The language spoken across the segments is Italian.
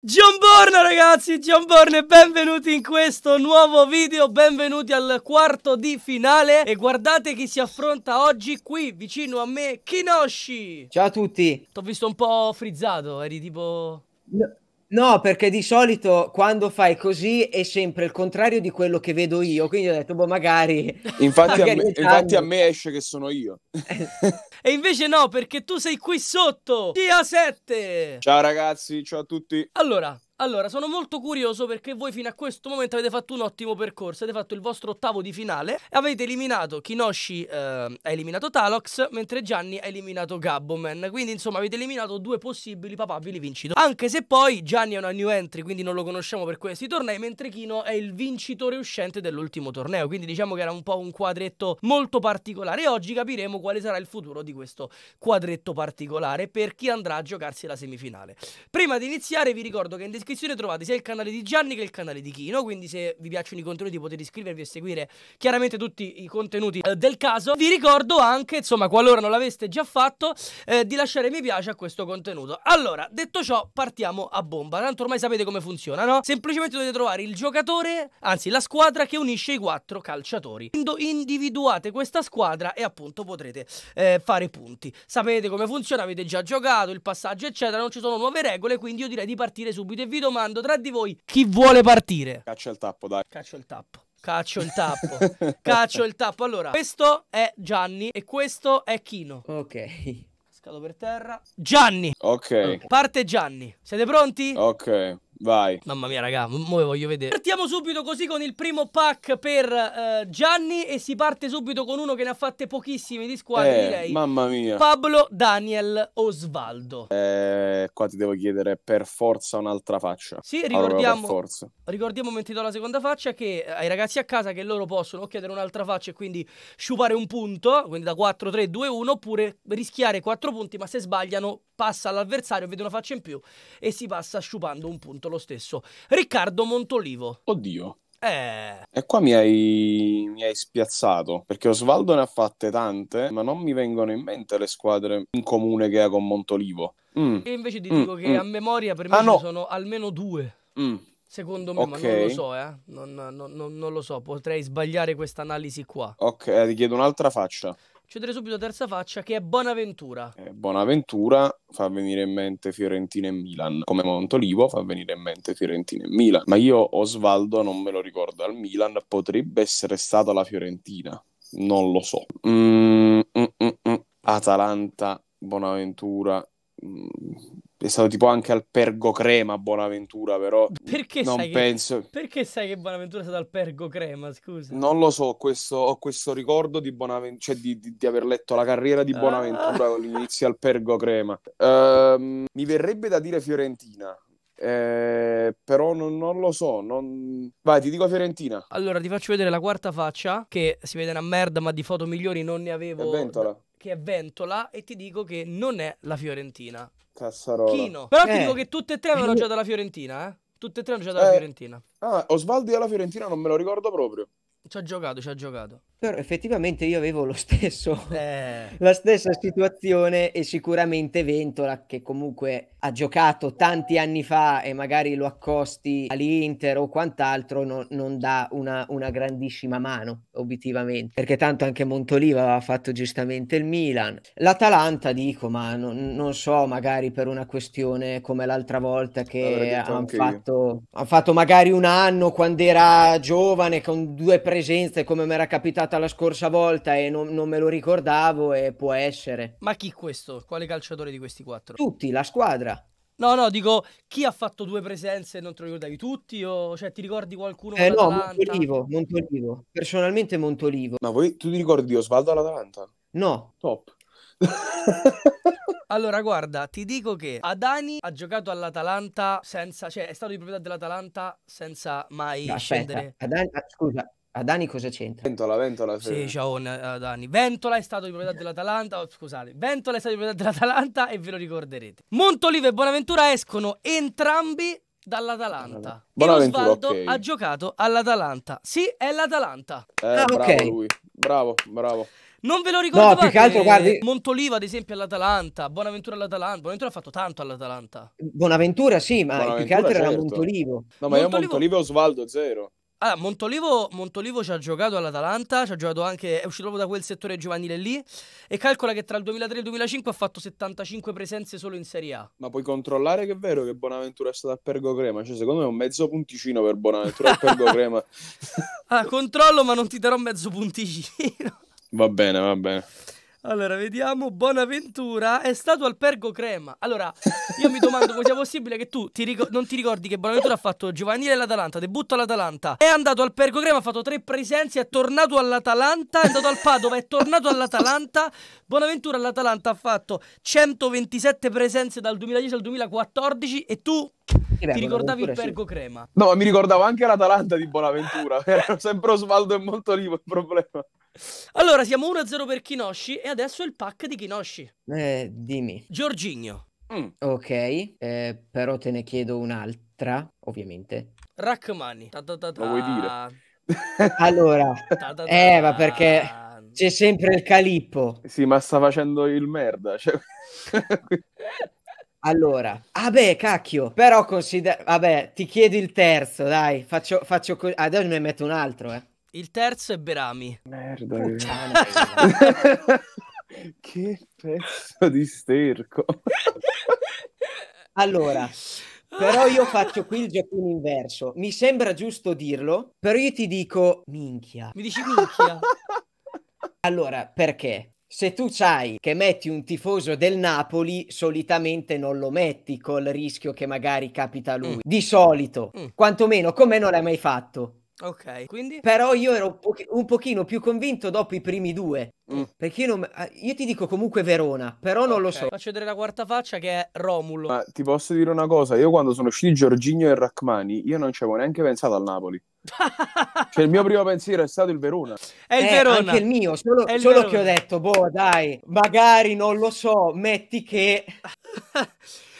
John Borne ragazzi, John Borne, benvenuti in questo nuovo video, benvenuti al quarto di finale e guardate chi si affronta oggi qui vicino a me, Kinoshi! Ciao a tutti! T'ho visto un po' frizzato, eri tipo... No. No, perché di solito quando fai così è sempre il contrario di quello che vedo io, quindi ho detto, boh, magari... Infatti, magari a, me, infatti a, me, esce che sono io. e invece no, perché tu sei qui sotto, Dia 7! Ciao ragazzi, ciao a tutti. Allora, allora, sono molto curioso perché voi fino a questo momento avete fatto un ottimo percorso, avete fatto il vostro ottavo di finale e avete eliminato Kinoshi, eh, ha eliminato Talox, mentre Gianni ha eliminato Gabboman, quindi insomma avete eliminato due possibili papabili vincitori. Anche se poi Gianni è una new entry, quindi non lo conosciamo per questi tornei, mentre Kino è il vincitore uscente dell'ultimo torneo, quindi diciamo che era un po' un quadretto molto particolare e oggi capiremo quale sarà il futuro di questo quadretto particolare per chi andrà a giocarsi la semifinale. Prima di iniziare vi ricordo che in descrizione descrizione trovate sia il canale di Gianni che il canale di Kino, quindi se vi piacciono i contenuti potete iscrivervi e seguire chiaramente tutti i contenuti eh, del caso. Vi ricordo anche, insomma, qualora non l'aveste già fatto, eh, di lasciare mi piace a questo contenuto. Allora, detto ciò, partiamo a bomba. Tanto ormai sapete come funziona, no? Semplicemente dovete trovare il giocatore, anzi la squadra che unisce i quattro calciatori. Quindi individuate questa squadra e appunto potrete eh, fare punti. Sapete come funziona, avete già giocato, il passaggio eccetera, non ci sono nuove regole, quindi io direi di partire subito e vi vi domando tra di voi chi vuole partire. Caccia il tappo, dai. Caccio il tappo. Caccio il tappo. Caccio il tappo. Allora, questo è Gianni e questo è Kino. Ok. Scalo per terra. Gianni. Ok. Parte Gianni. Siete pronti? Ok. Vai. Mamma mia, raga, ora voglio vedere. Partiamo subito così con il primo pack per uh, Gianni e si parte subito con uno che ne ha fatte pochissime di squadre, eh, direi. Mamma mia. Pablo Daniel Osvaldo. Eh, qua ti devo chiedere per forza un'altra faccia. Sì, ricordiamo. Allora, ricordiamo mentre do la seconda faccia che eh, ai ragazzi a casa che loro possono chiedere un'altra faccia e quindi sciupare un punto, quindi da 4 3 2 1 oppure rischiare 4 punti, ma se sbagliano passa all'avversario, vede una faccia in più e si passa sciupando un punto fatto lo stesso. Riccardo Montolivo. Oddio. Eh. E qua mi hai, mi hai spiazzato perché Osvaldo ne ha fatte tante, ma non mi vengono in mente le squadre in comune che ha con Montolivo. Mm. E invece ti mm. dico che mm. a memoria per me ah, no. sono almeno due. Mm. Secondo me, okay. ma non lo so, eh. non, non, non, non lo so, potrei sbagliare questa analisi qua. Ok, eh, ti chiedo un'altra faccia cedere subito a terza faccia che è Bonaventura. Eh, Bonaventura fa venire in mente Fiorentina e Milan, come Montolivo fa venire in mente Fiorentina e Milan, ma io Osvaldo non me lo ricordo al Milan, potrebbe essere stata la Fiorentina, non lo so. Mm, mm, mm, mm. Atalanta, Bonaventura, mm, è stato tipo anche al Pergo Crema Bonaventura, però perché non sai penso... Che, perché sai che Bonaventura è stato al Pergo Crema, scusa? Non lo so, questo, ho questo ricordo di, Bonaven... cioè, di, di, di aver letto la carriera di ah. Bonaventura ah. con l'inizio al Pergo Crema. Uh, mi verrebbe da dire Fiorentina, eh, però non, non, lo so. Non... Vai, ti dico Fiorentina. Allora, ti faccio vedere la quarta faccia. Che si vede una merda, ma di foto migliori non ne avevo. È Ventola che è Ventola e ti dico che non è la Fiorentina. Cassarola. Chino. Però eh. ti dico che tutte e tre avevano già dalla Fiorentina, eh? Tutte e tre hanno giocato eh. Fiorentina. Ah, Osvaldi la Fiorentina non me lo ricordo proprio. Ci ha giocato, ci ha giocato. Però effettivamente io avevo lo stesso, eh. la stessa situazione e sicuramente Ventola che comunque ha giocato tanti anni fa e magari lo accosti all'Inter o quant'altro no, non dà una, una, grandissima mano obiettivamente perché tanto anche Montoliva aveva fatto giustamente il Milan. L'Atalanta dico ma non, non so magari per una questione come l'altra volta che hanno fatto, han fatto magari un anno quando era giovane con due prestazioni presenze come mi era capitata la scorsa volta e non, non, me lo ricordavo e può essere. Ma chi questo? Quale calciatore di questi quattro? Tutti, la squadra. No, no, dico chi ha fatto due presenze e non te lo ricordavi tutti o cioè, ti ricordi qualcuno? Eh no, Montolivo, Montolivo, personalmente Montolivo. Ma voi tu ti ricordi Osvaldo all'Atalanta? No. Top. allora, guarda, ti dico che Adani ha giocato all'Atalanta senza, cioè è stato di proprietà dell'Atalanta senza mai no, scendere. Adani, ah, scusa, a Dani cosa c'entra? Ventola, Ventola. Sì, sì ciao eh, a Dani. Ventola è stato di proprietà eh. dell'Atalanta, oh, scusate, Ventola è stato di proprietà dell'Atalanta e ve lo ricorderete. Montolivo e Bonaventura escono entrambi dall'Atalanta. Bonaventura, e Osvaldo okay. ha giocato all'Atalanta. Sì, è l'Atalanta. Eh, ah, bravo okay. lui. Bravo, bravo. Non ve lo ricordo. No, più che altro, guardi. Montoliva, ad esempio, all'Atalanta. Bonaventura all'Atalanta. Bonaventura ha fatto tanto all'Atalanta. Bonaventura, sì, ma Bonaventura, più che altro certo. era Montolivo. No, ma Montolivo... io Montolivo e Osvaldo, zero. Allora, Montolivo, Montolivo, ci ha giocato all'Atalanta, ci ha giocato anche, è uscito proprio da quel settore giovanile lì e calcola che tra il 2003 e il 2005 ha fatto 75 presenze solo in Serie A. Ma puoi controllare che è vero che Bonaventura è stato a Pergo Crema? Cioè, secondo me è un mezzo punticino per Bonaventura a Pergo Crema. ah, controllo ma non ti darò mezzo punticino. Va bene, va bene. Allora, vediamo. Bonaventura è stato al Pergo Crema. Allora, io mi domando come sia possibile che tu ti rico- non ti ricordi che Bonaventura ha fatto giovanile all'Atalanta, debutto all'Atalanta. È andato al Pergo Crema, ha fatto tre presenze, è tornato all'Atalanta, è andato al Padova, è tornato all'Atalanta. Bonaventura all'Atalanta ha fatto 127 presenze dal 2010 al 2014 e tu Crema, ti ricordavi il Pergo sì. Crema? No, mi ricordavo anche l'Atalanta di Bonaventura. Era sempre Osvaldo e Montolivo il problema. Allora, siamo 1-0 per Kinoshi e adesso il pack di Kinoshi. Eh, dimmi. Giorgigno. Mm. Ok, eh, però te ne chiedo un'altra, ovviamente. Rackmani. Lo vuoi dire? allora, eh, ma perché c'è sempre il calippo. Sì, ma sta facendo il merda. Cioè... Allora, vabbè, ah cacchio, però considera... Vabbè, ti chiedo il terzo, dai, faccio... faccio co- Adesso ne metto un altro, eh. Il terzo è Berami. Merda. che pezzo di sterco. allora, però io faccio qui il giappone inverso. Mi sembra giusto dirlo, però io ti dico minchia. Mi dici minchia? allora, perché? Se tu sai che metti un tifoso del Napoli, solitamente non lo metti col rischio che magari capita a lui. Mm. Di solito, mm. quantomeno come non l'hai mai fatto. Ok, quindi? Però io ero un, poch- un, pochino più convinto dopo i primi due. Mm. Perché io, non... Ah, io, ti dico comunque Verona, però non okay. lo so. Faccio vedere la quarta faccia che è Romulo. Ma ti posso dire una cosa? Io quando sono usciti Giorginio e Rachmani, io non ci avevo neanche pensato al Napoli. cioè, il mio primo pensiero è stato il Verona. È il eh, Verona. anche il mio, solo, il solo che ho detto, boh, dai, magari non lo so, metti che.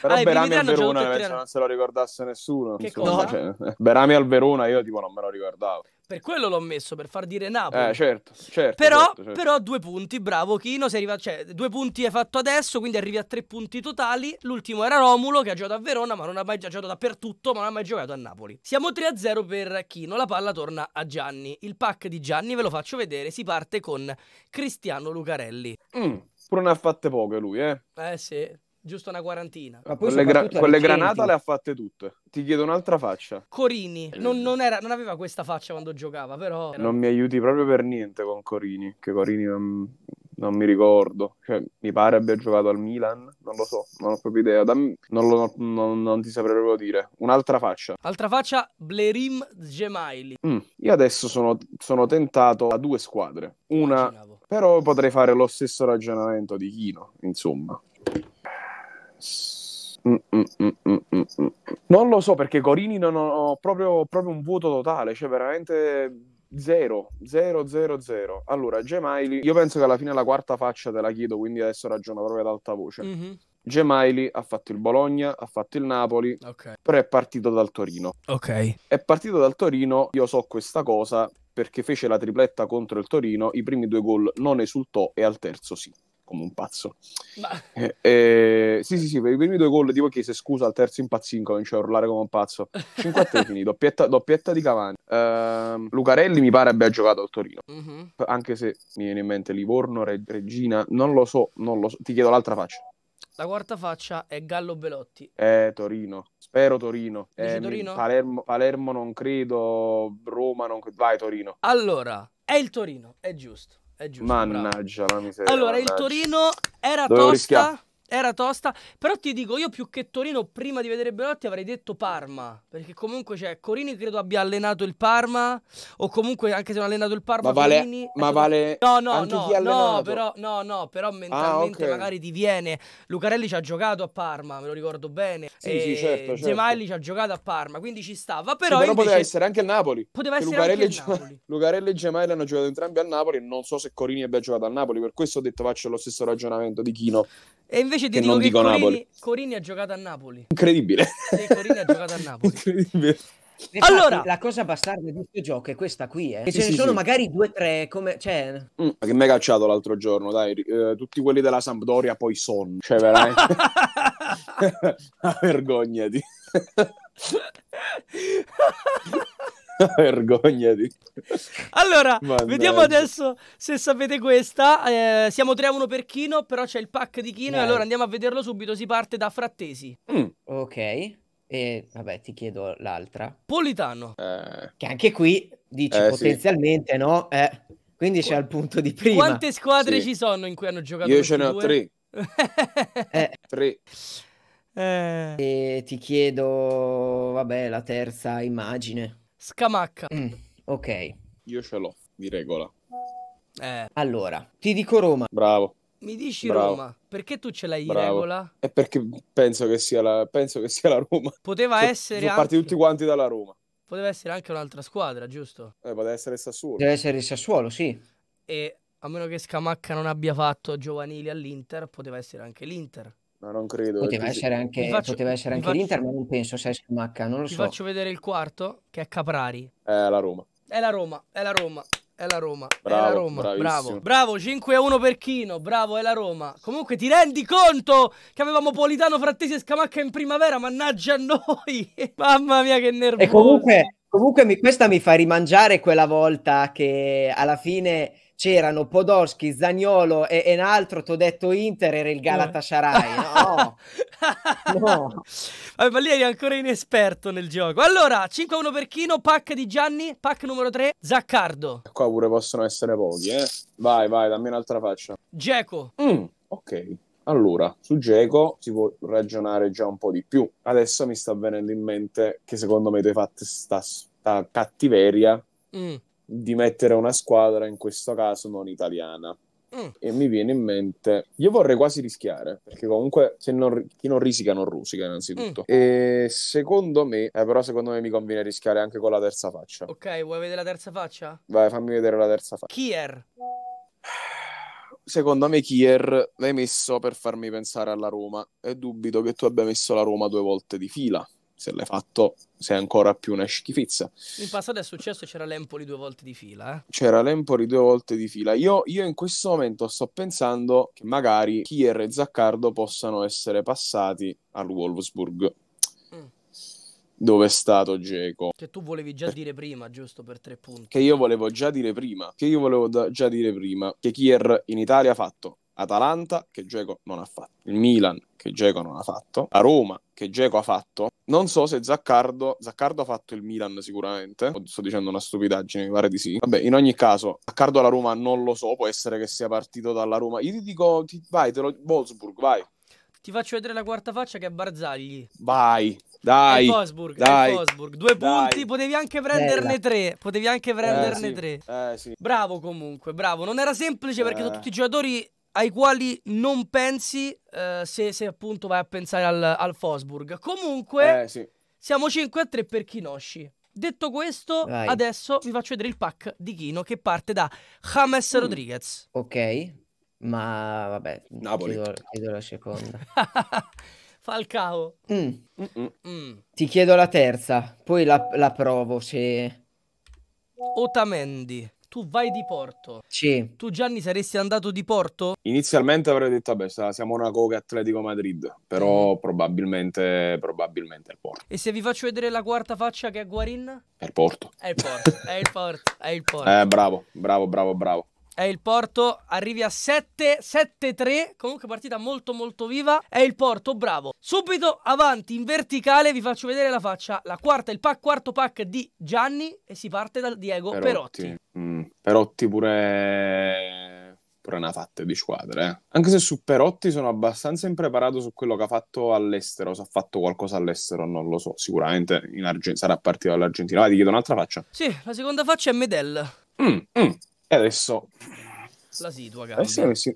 Però ah, Berami al Verona invece non se lo ricordasse nessuno. nessuno cioè, eh, Berami al Verona io tipo non me lo ricordavo. Per quello l'ho messo, per far dire Napoli. Eh, certo, certo. Però, certo, certo. però due punti, bravo Chino, sei arrivato, cioè, due punti hai fatto adesso, quindi arrivi a tre punti totali. L'ultimo era Romulo, che ha giocato a Verona, ma non ha mai giocato dappertutto, ma non ha mai giocato a Napoli. Siamo 3-0 per Chino, la palla torna a Gianni. Il pack di Gianni, ve lo faccio vedere, si parte con Cristiano Lucarelli. Mm, pure ne ha fatte poche lui, eh? Eh sì, giusto una quarantina. Ma poi con, le, gra- con le granata le ha fatte tutte. Ti chiedo un'altra faccia. Corini, eh, non, non, era, non aveva questa faccia quando giocava, però... Era... Non mi aiuti proprio per niente con Corini, che Corini non, non mi ricordo. Cioè, mi pare abbia giocato al Milan, non lo so, non ho proprio idea. Dammi... Non, lo, non, non, ti saprei proprio dire. Un'altra faccia. Altra faccia, Blerim Gemaili. Mm. Io adesso sono, sono, tentato a due squadre. Una... Immaginavo. Però potrei fare lo stesso ragionamento di Chino, insomma. Mm, mm, mm, non lo so perché Corini non ho proprio, proprio, un vuoto totale, cioè veramente zero, zero, zero, zero. Allora, Gemaili, io penso che alla fine la quarta faccia te la chiedo, quindi adesso ragiono proprio ad alta voce. Mm-hmm. Gemaili ha fatto il Bologna, ha fatto il Napoli, okay. però è partito dal Torino. Ok. È partito dal Torino, io so questa cosa perché fece la tripletta contro il Torino, i primi due gol non esultò e al terzo sì come un pazzo. Ma... Eh, eh, sì, sì, sì, per i primi due gol tipo chiese scusa al terzo impazzinco, cominciò a urlare come un pazzo. 5 a 3 finì, doppietta, doppietta, di Cavani. Uh, Lucarelli mi pare abbia giocato al Torino, mm-hmm. anche se mi viene in mente Livorno, Reg- Regina, non lo so, non lo so, ti chiedo l'altra faccia. La quarta faccia è Gallo Belotti. Eh, Torino. Spero Torino. Eh, Torino? Palermo, Palermo non credo, Roma non credo. Vai Torino. Allora, è il Torino, è giusto. È giusto. Mannaggia bravo. la miseria. Allora, mannaggia. il Torino era Dovevo tosta. Rischiare. Era tosta, però ti dico, io più che Torino, prima di vedere Belotti avrei detto Parma, perché comunque cioè, Corini credo abbia allenato il Parma, o comunque anche se non ha allenato il Parma, ma vale... Corini, ma vale no, no, no, no, però, no, no, però ah, mentalmente ah, okay. magari ti viene. Lucarelli ci ha giocato a Parma, me lo ricordo bene. Sì, e sì, certo, Gemelli certo. ci ha giocato a Parma, quindi ci stava. Però, sì, però invece... poteva essere anche il Napoli. Poteva essere Lucarelli anche il Napoli. Lucarelli e Gemelli hanno giocato entrambi al Napoli, non so se Corini abbia giocato al Napoli, per questo ho detto faccio lo stesso ragionamento di Chino. E invece ti dico che Corini, Corini ha giocato a Napoli. Incredibile. Sì, Corini ha giocato a Napoli. Incredibile. Infatti, allora, la cosa bastarda di questo gioco è questa qui, eh. Che ce sì, ne sì, sono sì. magari due o tre, come... Cioè... Mm, che mi hai cacciato l'altro giorno, dai. Eh, tutti quelli della Sampdoria poi son. Cioè, veramente... Ah, vergognati. Vergognati. Allora, Mannaggia. vediamo adesso se sapete questa. Eh, siamo 3 a 1 per Chino, però c'è il pack di Chino. Dai. Allora andiamo a vederlo subito. Si parte da Frattesi. Mm. Ok. E vabbè, ti chiedo l'altra. Politano. Eh. Che anche qui dici eh, potenzialmente, sì. no? Eh, quindi c'è Qu- il punto di prima. Quante squadre sì. ci sono in cui hanno giocato? Io ce ne ho tre. Eh. tre. Eh. E ti chiedo, vabbè, la terza immagine. Scamacca. Mm, ok. Io ce l'ho, di regola. Eh. Allora, ti dico Roma. Bravo. Mi dici Bravo. Roma, perché tu ce l'hai Bravo. in regola? È perché penso che sia la, che sia la Roma. Poteva cioè, essere... Sono anche... partiti tutti quanti dalla Roma. Poteva essere anche un'altra squadra, giusto? Eh, poteva essere Sassuolo. Deve essere Sassuolo, sì. E a meno che Scamacca non abbia fatto giovanili all'Inter, poteva essere anche l'Inter. No, non credo. Poteva essere anche, faccio, poteva essere anche faccio, l'Inter, ma non penso se Scamacca, non lo so. Ti faccio vedere il quarto, che è Caprari. È la Roma. È la Roma, è la Roma. È la Roma, bravo, è la Roma, bravo, bravo, 5 a 1 per Chino, bravo, è la Roma. Comunque ti rendi conto che avevamo Politano, Frattesi e Scamacca in primavera, mannaggia a noi, mamma mia che nervoso. E comunque, comunque mi, questa mi fa rimangiare quella volta che alla fine c'erano Podolski, Zagnolo e, e un altro, ti ho detto Inter, era il eh. Galatasaray. No, no. ma lì eri ancora inesperto nel gioco. Allora, 5-1 per Chino, pack di Gianni, pack numero 3, Zaccardo. Qua pure possono essere pochi, eh. Vai, vai, dammi un'altra faccia. Geco. Mm, ok. Allora, su Geco si può ragionare già un po' di più. Adesso mi sta venendo in mente che secondo me tu hai fatto sta, sta cattiveria Mm di mettere una squadra, in questo caso non italiana. Mm. E mi viene in mente, io vorrei quasi rischiare, perché comunque non, chi non risica non risica innanzitutto. Mm. E secondo me, eh, però secondo me mi conviene rischiare anche con la terza faccia. Ok, vuoi vedere la terza faccia? Vai, fammi vedere la terza faccia. Kier. Secondo me Kier l'hai messo per farmi pensare alla Roma e dubito che tu abbia messo la Roma due volte di fila se l'hai fatto sei ancora più una schifizza. In passato è successo c'era l'Empoli due volte di fila. Eh? C'era l'Empoli due volte di fila. Io, io, in questo momento sto pensando che magari Kier e Zaccardo possano essere passati al Wolfsburg. Mm. Dove è stato Geco? Che tu volevi già dire prima, giusto per tre punti. Che io volevo già dire prima. Che io volevo da- già dire prima. Che Kier in Italia ha fatto Atalanta che Geco non ha fatto, il Milan che Geco non ha fatto, a Roma che Geco ha fatto. Non so se Zaccardo, Zaccardo ha fatto il Milan sicuramente, sto dicendo una stupidaggine, mi pare di sì. Vabbè, in ogni caso, Zaccardo alla Roma non lo so, può essere che sia partito dalla Roma. Io ti dico, ti, vai, te lo... Wolfsburg, vai. Ti faccio vedere la quarta faccia che è Barzagli. Vai, dai. È Wolfsburg, dai, è Wolfsburg. Due dai. punti, potevi anche prenderne Bella. tre. Potevi anche eh, prenderne eh, sì. tre. Eh, sì. Bravo comunque, bravo. Non era semplice perché sono eh. tutti giocatori ai quali non pensi eh, se, se, appunto vai a pensare al, al Fosburg. Comunque, eh, sì. siamo 5 a 3 per Kinoshi. Detto questo, vai. adesso vi faccio vedere il pack di Kino che parte da James mm. Rodriguez. Ok, ma vabbè, Napoli. Chiudo, chiudo la seconda. Falcao. Mm. Mm, mm, mm. mm. Ti chiedo la terza, poi la, la provo se... Otamendi tu vai di Porto. Sì. Tu Gianni saresti andato di Porto? Inizialmente avrei detto, vabbè, siamo una coca Atletico Madrid, però mm. probabilmente, probabilmente è il Porto. E se vi faccio vedere la quarta faccia che è Guarin? È il Porto. È il Porto, è il Porto, è il Porto. Eh, bravo, bravo, bravo, bravo è il Porto, arrivi a 7, 7-3, comunque partita molto molto viva, è il Porto, bravo. Subito avanti, in verticale, vi faccio vedere la faccia, la quarta, il pack, quarto pack di Gianni e si parte dal Diego Perotti. Perotti. Mm. Perotti pure, pure una fatta di squadre. Eh. Anche se su Perotti sono abbastanza impreparato su quello che ha fatto all'estero, se ha fatto qualcosa all'estero non lo so, sicuramente Argen- sarà partito dall'Argentina. Vai, ti chiedo un'altra faccia. Sì, la seconda faccia è Medel. Mm, mm. E adesso... La situa, caro. Eh sì,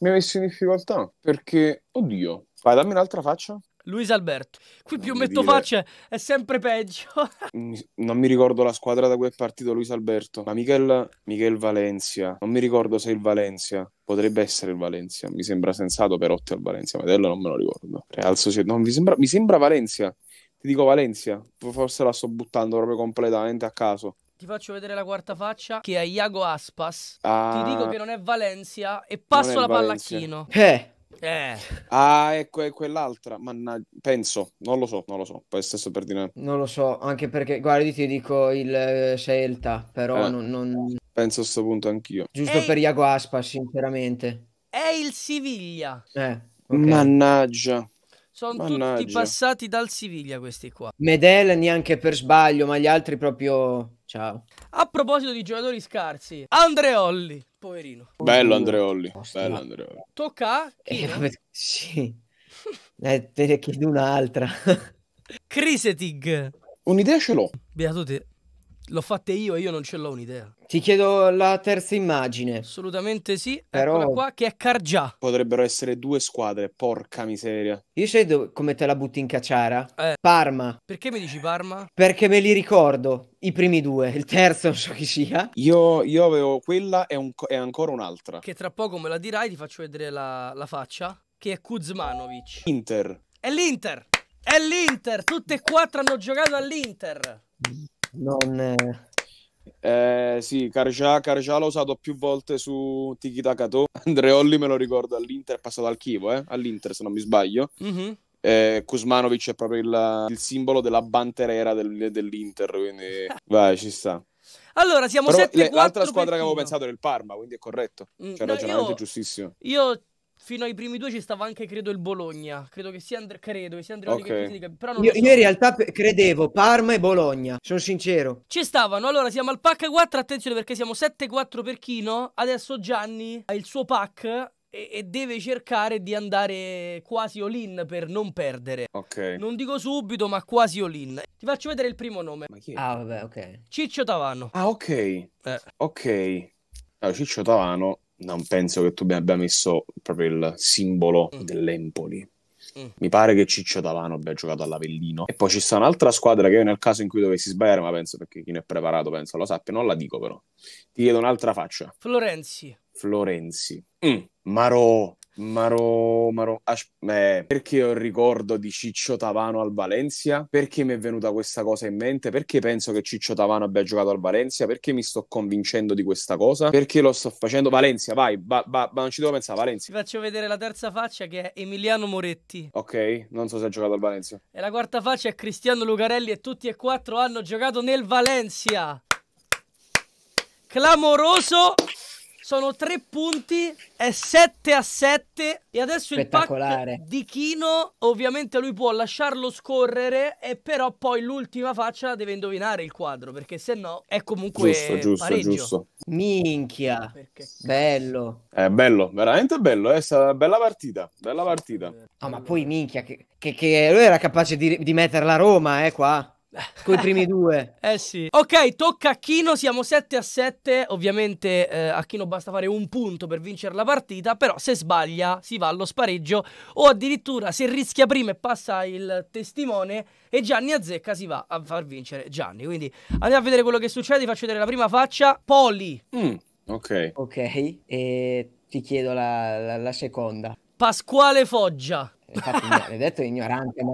mi in difficoltà, perché, oddio, vai dammi un'altra faccia. Luis Alberto. Qui più metto dire... facce è sempre peggio. non mi ricordo la squadra da cui è partito Luis Alberto, ma Michel, Michel Valencia. Non mi ricordo se è il Valencia potrebbe essere il Valencia. Mi sembra sensato Perotti al Valencia, ma quello non me lo ricordo. Real cioè, Sociedad, no, mi sembra, mi sembra Valencia. Ti dico Valencia, forse la sto buttando proprio completamente a caso. Ti faccio vedere la quarta faccia che è Iago Aspas. Ah, Ti dico che non è Valencia e passo la Valencia. palla a Chino. Eh. Eh. Ah, ecco, è quell'altra. Mannaggia, penso, non lo so, non lo so. Poi stesso per dire. Non lo so, anche perché, guardi, ti dico il scelta, eh, però eh. non, non, Penso a questo punto anch'io. Giusto è... per Iaguaspa, sinceramente. È il Siviglia. Eh, okay. Mannaggia. Sono Mannaggia. tutti passati dal Siviglia questi qua. Medel neanche per sbaglio, ma gli altri proprio... Ciao. A proposito di giocatori scarsi, Andreolli, poverino. Bello Andreolli, bello Andreolli. Tocca a eh, vabbè, sì. eh, te ne chiedo un'altra. Crisetig. Un'idea ce l'ho. Beato te. L'ho fatta io e io non ce l'ho un'idea. Ti chiedo la terza immagine. Assolutamente sì. Però... Eccola qua, che è Cargia. Potrebbero essere due squadre, porca miseria. Io sai come te la butti in cacciara? Eh. Parma. Perché mi dici Parma? Perché me li ricordo, i primi due. Il terzo non so chi sia. Io, io avevo quella e, un, e, ancora un'altra. Che tra poco me la dirai, ti faccio vedere la, la faccia. Che è Kuzmanovic. Inter. È l'Inter. È l'Inter. Tutte e quattro hanno giocato all'Inter. Non... Eh, sì, Carcià, l'ho usato più volte su Tiki Takato. Andreolli me lo ricordo all'Inter, è passato al Chivo, eh? all'Inter se non mi sbaglio. Mm-hmm. Eh, Kuzmanovic è proprio il, il simbolo della banterera del, dell'Inter, quindi vai, ci sta. Allora, siamo Però 7 L'altra squadra che avevo pensato era il Parma, quindi è corretto. Mm, cioè, no, ragionamento io, giustissimo. Io Fino ai primi due ci stava anche, credo, il Bologna. Credo che sia, Andrea credo io, in realtà credevo Parma e Bologna, sono sincero. Ci stavano, allora siamo al pack 4, attenzione perché siamo 7-4 per Chino. Adesso Gianni ha il suo pack e, deve cercare di andare quasi all-in per non perdere. Ok. Non dico subito, ma quasi all-in. Ti faccio vedere il primo nome. Ah, vabbè, ok. Ciccio Tavano. Ah, ok. Eh. Ok. Allora, Ciccio Tavano non penso che tu abbia messo proprio il simbolo mm. dell'Empoli. Mm. Mi pare che Ciccio Davano abbia giocato all'Avellino. E poi ci sta un'altra squadra che io nel caso in cui dovessi sbagliare, ma penso perché chi ne è preparato penso lo sappia, non la dico però. Ti chiedo un'altra faccia. Florenzi. Florenzi. Mm. Marò. Maro, Maro Ash, eh, perché ho il ricordo di Ciccio Tavano al Valencia? Perché mi è venuta questa cosa in mente? Perché penso che Ciccio Tavano abbia giocato al Valencia? Perché mi sto convincendo di questa cosa? Perché lo sto facendo? Valencia, vai, ba, ba, ba, non ci devo pensare, Valencia. Ti faccio vedere la terza faccia che è Emiliano Moretti. Ok, non so se ha giocato al Valencia. E la quarta faccia è Cristiano Lucarelli e tutti e quattro hanno giocato nel Valencia. Clamoroso sono tre punti, è 7 a 7 e adesso il pack di Kino, ovviamente lui può lasciarlo scorrere e però poi l'ultima faccia deve indovinare il quadro perché se no è comunque giusto, giusto, pareggio. Giusto. Minchia, perché? bello. È bello, veramente bello, è stata una bella partita, bella partita. No, ma poi minchia, che, che, che lui era capace di, di metterla a Roma, eh, qua. con i primi due. Eh sì. Ok, tocca a Chino, siamo 7 a 7. Ovviamente eh, a Chino basta fare un punto per vincere la partita, però se sbaglia si va allo spareggio o addirittura se rischia prima e passa il testimone e Gianni azzecca si va a far vincere Gianni. Quindi andiamo a vedere quello che succede, vi faccio vedere la prima faccia. Poli. Mm, ok. Ok, e ti chiedo la, la, la seconda. Pasquale Foggia. Infatti, l'hai detto ignorante, ma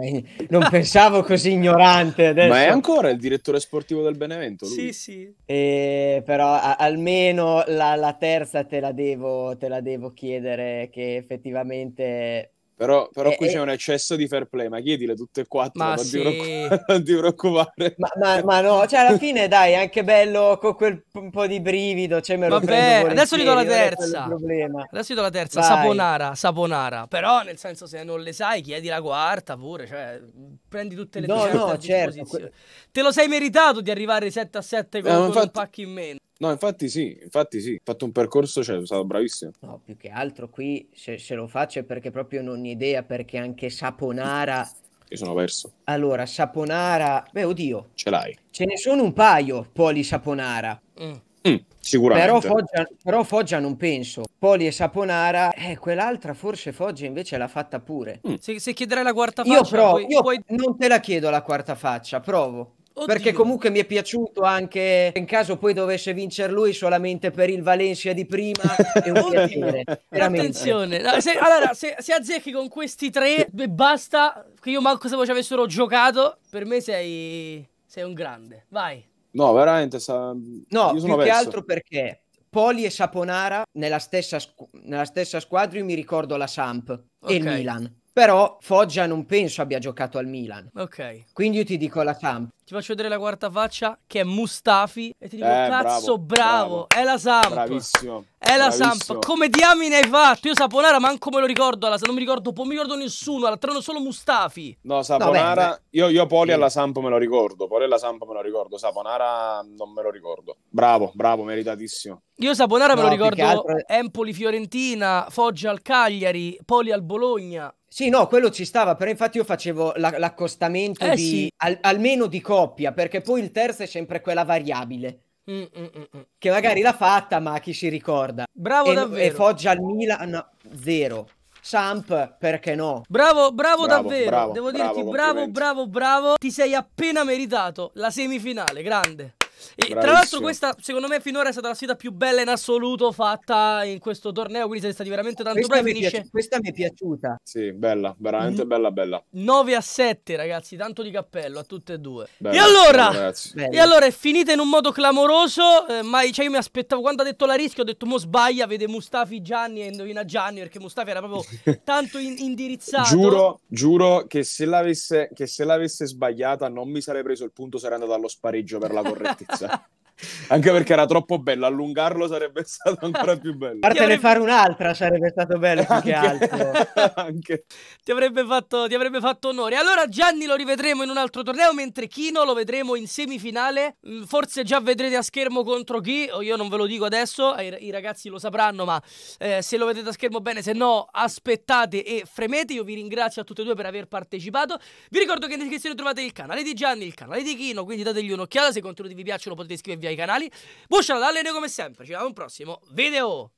non pensavo così ignorante. Adesso. Ma è ancora il direttore sportivo del Benevento? Lui. Sì, sì. E, però a, almeno la, la, terza te la, devo, te la devo chiedere, che effettivamente però, però eh, qui eh. c'è un eccesso di fair play, ma chiedile tutte e quattro, non, sì. ti non, ti preoccupare. Ma, ma, ma, no, cioè alla fine dai, anche bello con quel po' di brivido, cioè me lo Vabbè, adesso gli do la terza. Adesso gli do la terza, Vai. Saponara, Saponara. Però nel senso se non le sai chiedi la quarta pure, cioè prendi tutte le no, no, certo. Te lo sei meritato di arrivare 7 a 7 eh, con, eh, con infatti... un pacco in meno. No, infatti sì, infatti sì, ho fatto un percorso, cioè, sono stato bravissimo. No, più che altro qui se, se lo faccio è perché proprio non ho idea, perché anche Saponara... Io sono perso. Allora, Saponara... Beh, oddio. Ce l'hai. Ce ne sono un paio, Poli Saponara. Mm. Mm, sicuramente. Però Foggia, però Foggia, non penso. Poli e Saponara, eh, quell'altra forse Foggia invece l'ha fatta pure. Mm. Se, se chiederai la quarta faccia... Io provo, puoi, io puoi... non te la chiedo la quarta faccia, provo. Oddio. Perché comunque mi è piaciuto anche in caso poi dovesse vincere lui solamente per il Valencia di prima. È Attenzione, no, se, allora se, se, azzecchi con questi tre, e basta. Che io manco se ci avessero giocato. Per me sei, sei un grande. Vai. No, veramente. Sa... No, più che altro perché Poli e Saponara nella stessa, nella stessa squadra. Io mi ricordo la Samp okay. e il Milan però Foggia non penso abbia giocato al Milan. Ok. Quindi io ti dico la Samp. Ti faccio vedere la quarta faccia che è Mustafi e ti dico eh, cazzo bravo, bravo, è la Samp. Bravissimo. È la bravissimo. Samp. Come diamine hai fatto? Io Saponara manco me lo ricordo alla non mi ricordo, non mi ricordo nessuno, all'altrano solo Mustafi. No, Saponara, no, io, io, Poli alla Samp me lo ricordo, Poli alla Samp me lo ricordo, Saponara non me lo ricordo. Bravo, bravo, meritatissimo. Io Saponara no, me lo ricordo altro... Empoli Fiorentina, Foggia al Cagliari, Poli al Bologna. Sì, no, quello ci stava, però infatti io facevo la- l'accostamento eh, di, sì. al- almeno di coppia, perché poi il terzo è sempre quella variabile. Mm, mm, mm, mm. che magari l'ha fatta, ma chi si ricorda? Bravo e, davvero. E Foggia al Milan, zero. Samp, perché no? Bravo, bravo, bravo davvero. Bravo, Devo bravo, dirti bravo, bravo, bravo. Ti sei appena meritato la semifinale, grande. E tra l'altro, questa secondo me finora è stata la sfida più bella in assoluto fatta in questo torneo. Quindi siete stati veramente tanto questa bravi. finisce... piaci- questa mi è piaciuta. Sì, bella, veramente bella, bella. 9 a 7, ragazzi, tanto di cappello a tutte e due. Bella, e allora, bella, e allora è finita in un modo clamoroso. Eh, ma cioè, io mi aspettavo, quando ha detto la rischio, ho detto mo sbaglia, vede Mustafi Gianni e indovina Gianni perché Mustafi era proprio tanto in- indirizzato. giuro, giuro che se, l'avesse, che se l'avesse sbagliata non mi sarei preso il punto, sarei andato allo spareggio per la correttezza. so. Anche perché era troppo bello, allungarlo sarebbe stato ancora più bello. A parte ne fare un'altra sarebbe stato bello più che altro. Anche. Ti, avrebbe fatto, ti avrebbe fatto onore. Allora Gianni lo rivedremo in un altro torneo, mentre Kino lo vedremo in semifinale. Mm, forse già vedrete a schermo contro chi, oh, io non ve lo dico adesso, i, i ragazzi lo sapranno, ma eh, se lo vedete a schermo bene, se no aspettate e fremete. Io vi ringrazio a tutti e due per aver partecipato. Vi ricordo che in descrizione trovate il canale di Gianni, il canale di Kino, quindi dategli un'occhiata, se i contenuti vi piacciono potete iscrivervi i canali. Busciala da Lene come sempre. Ci vediamo al prossimo video.